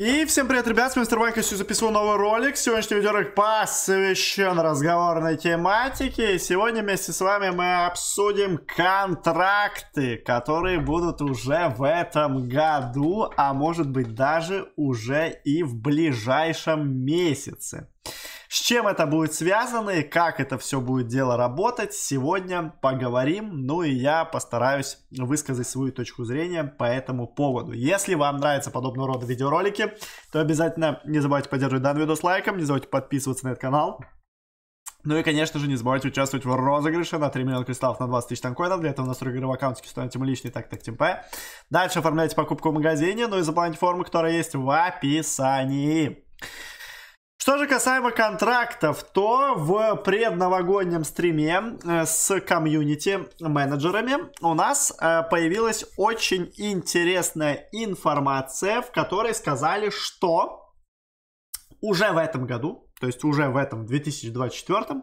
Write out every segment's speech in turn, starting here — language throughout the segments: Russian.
И всем привет, ребят, с вами Мистер Банк, я записываю новый ролик. Сегодняшний видеоролик посвящен разговорной тематике. И сегодня вместе с вами мы обсудим контракты, которые будут уже в этом году, а может быть даже уже и в ближайшем месяце. С чем это будет связано и как это все будет дело работать, сегодня поговорим. Ну и я постараюсь высказать свою точку зрения по этому поводу. Если вам нравятся подобного рода видеоролики, то обязательно не забывайте поддерживать данный видос лайком, не забывайте подписываться на этот канал. Ну и, конечно же, не забывайте участвовать в розыгрыше на 3 миллиона кристаллов на 20 тысяч танкоинов. Для этого у нас игры в аккаунте установите личный так так ТМП. Дальше оформляйте покупку в магазине, ну и заполняйте форму, которая есть в описании. Что же касаемо контрактов, то в предновогоднем стриме э, с комьюнити менеджерами у нас э, появилась очень интересная информация, в которой сказали, что уже в этом году, то есть уже в этом 2024,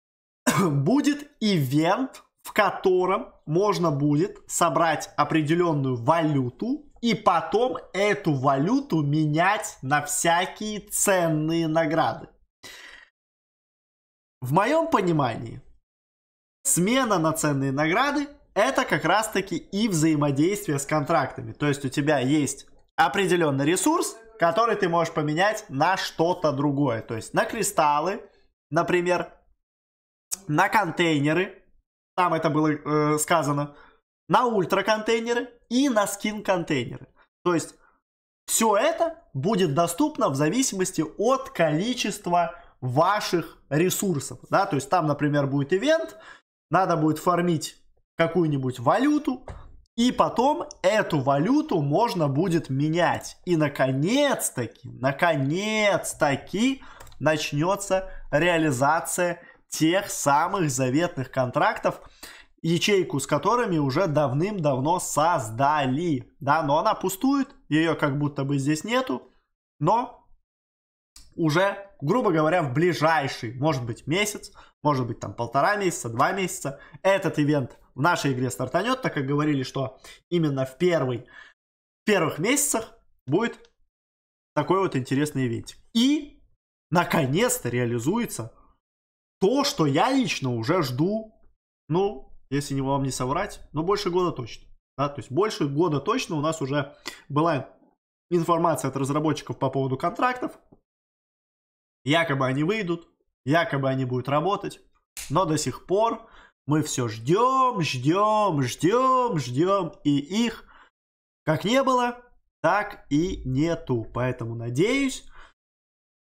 будет ивент, в котором можно будет собрать определенную валюту и потом эту валюту менять на всякие ценные награды. В моем понимании, смена на ценные награды это как раз таки и взаимодействие с контрактами. То есть у тебя есть определенный ресурс, который ты можешь поменять на что-то другое. То есть на кристаллы, например, на контейнеры, там это было э, сказано, на ультра-контейнеры и на скин-контейнеры. То есть все это будет доступно в зависимости от количества ваших ресурсов. Да? То есть там, например, будет ивент, надо будет фармить какую-нибудь валюту, и потом эту валюту можно будет менять. И наконец-таки, наконец-таки начнется реализация тех самых заветных контрактов, ячейку с которыми уже давным-давно создали. Да, но она пустует, ее как будто бы здесь нету, но уже, грубо говоря, в ближайший, может быть, месяц, может быть, там полтора месяца, два месяца, этот ивент в нашей игре стартанет, так как говорили, что именно в первый, в первых месяцах будет такой вот интересный ивентик. И, наконец-то, реализуется то, что я лично уже жду, ну, если не вам не соврать, но больше года точно. Да? То есть больше года точно у нас уже была информация от разработчиков по поводу контрактов. Якобы они выйдут, якобы они будут работать, но до сих пор мы все ждем, ждем, ждем, ждем, и их как не было, так и нету. Поэтому надеюсь,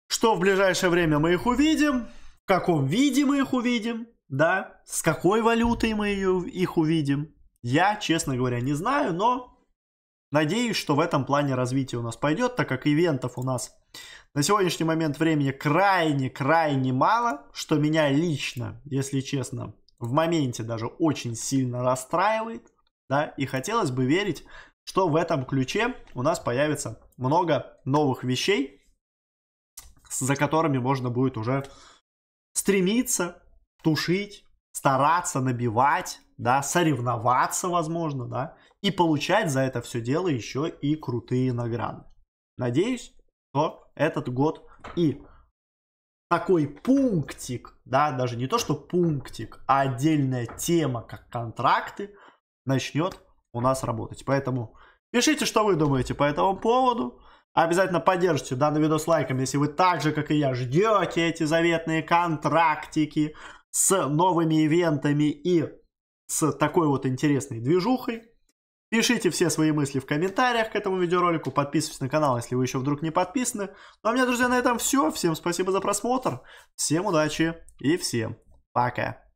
что в ближайшее время мы их увидим, в каком виде мы их увидим, да. С какой валютой мы ее их увидим? Я, честно говоря, не знаю, но надеюсь, что в этом плане развития у нас пойдет, так как ивентов у нас на сегодняшний момент времени крайне-крайне мало, что меня лично, если честно, в моменте даже очень сильно расстраивает, да, и хотелось бы верить, что в этом ключе у нас появится много новых вещей, за которыми можно будет уже стремиться, тушить, стараться набивать, да, соревноваться, возможно, да, и получать за это все дело еще и крутые награды. Надеюсь, что этот год и такой пунктик, да, даже не то, что пунктик, а отдельная тема, как контракты, начнет у нас работать. Поэтому пишите, что вы думаете по этому поводу. Обязательно поддержите данный видос лайком, если вы так же, как и я, ждете эти заветные контрактики с новыми ивентами и с такой вот интересной движухой. Пишите все свои мысли в комментариях к этому видеоролику, подписывайтесь на канал, если вы еще вдруг не подписаны. Ну а меня, друзья, на этом все. Всем спасибо за просмотр, всем удачи и всем пока.